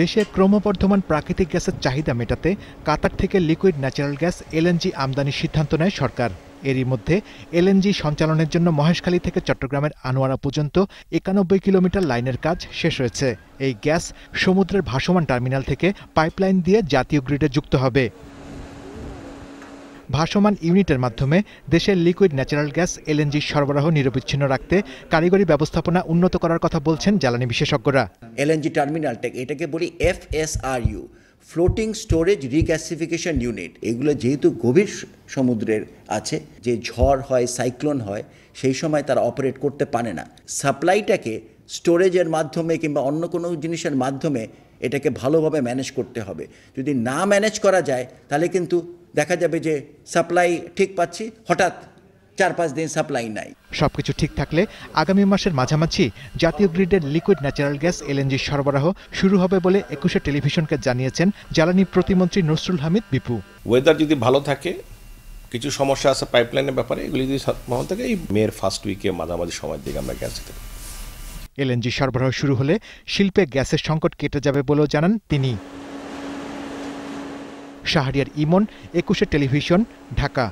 দেশে ক্রমবর্ধমান প্রাকৃতিক গ্যাসের চাহিদা মেটাতে কাতার থেকে লিকুইড ন্যাচারাল গ্যাস এলএনজি আমদানির সিদ্ধান্ত নেয় সরকার এরই মধ্যে এলএনজি সঞ্চালনের জন্য মহেশখালী থেকে চট্টগ্রামের আনোয়ারা পর্যন্ত একানব্বই কিলোমিটার লাইনের কাজ শেষ হয়েছে এই গ্যাস সমুদ্রের ভাসমান টার্মিনাল থেকে পাইপলাইন দিয়ে জাতীয় গ্রিডে যুক্ত হবে ভাসমান ইউনিটের মাধ্যমে দেশের লিকুইড ন্যাচারাল গ্যাস এলএনজি সরবরাহ নিরবিচ্ছিন্ন রাখতে কারিগরি ব্যবস্থাপনা উন্নত করার কথা বলছেন জ্বালানি বিশেষজ্ঞরা এলএনজি টার্মিনালটাকে এটাকে বলি FSRU floating storage regasification unit এগুলো যেহেতু গভীর সমুদ্রের আছে যে ঝড় হয় সাইক্লোন হয় সেই সময় তারা অপারেট করতে পারে না সাপ্লাইটাকে স্টোরেজের মাধ্যমে কিংবা অন্য কোনো জিনিসের মাধ্যমে এটাকে ভালোভাবে ম্যানেজ করতে হবে যদি না ম্যানেজ করা যায় তাহলে কিন্তু দেখা যাবে যে সাপ্লাই ঠিক পাচ্ছি হঠাৎ চার পাঁচ দিন সাপ্লাই নাই সবকিছু ঠিক থাকলে আগামী মাসের মাঝামাঝি জাতীয় গ্রিডের লিকুইড ন্যাচারাল গ্যাস এলএনজি সরবরাহ শুরু হবে বলে একুশে টেলিভিশনকে জানিয়েছেন জ্বালানি প্রতিমন্ত্রী নসরুল হামিদ বিপু ওয়েদার যদি ভালো থাকে কিছু সমস্যা আছে পাইপলাইনের ব্যাপারে এগুলি যদি থাকে এই মেয়ের ফার্স্ট উইকে মাঝামাঝি সময়ের দিকে আমরা গ্যাস দিতে এলএনজি সরবরাহ শুরু হলে শিল্পে গ্যাসের সংকট কেটে যাবে বলেও জানান তিনি শাহরিয়ার ইমন একুশে টেলিভিশন ঢাকা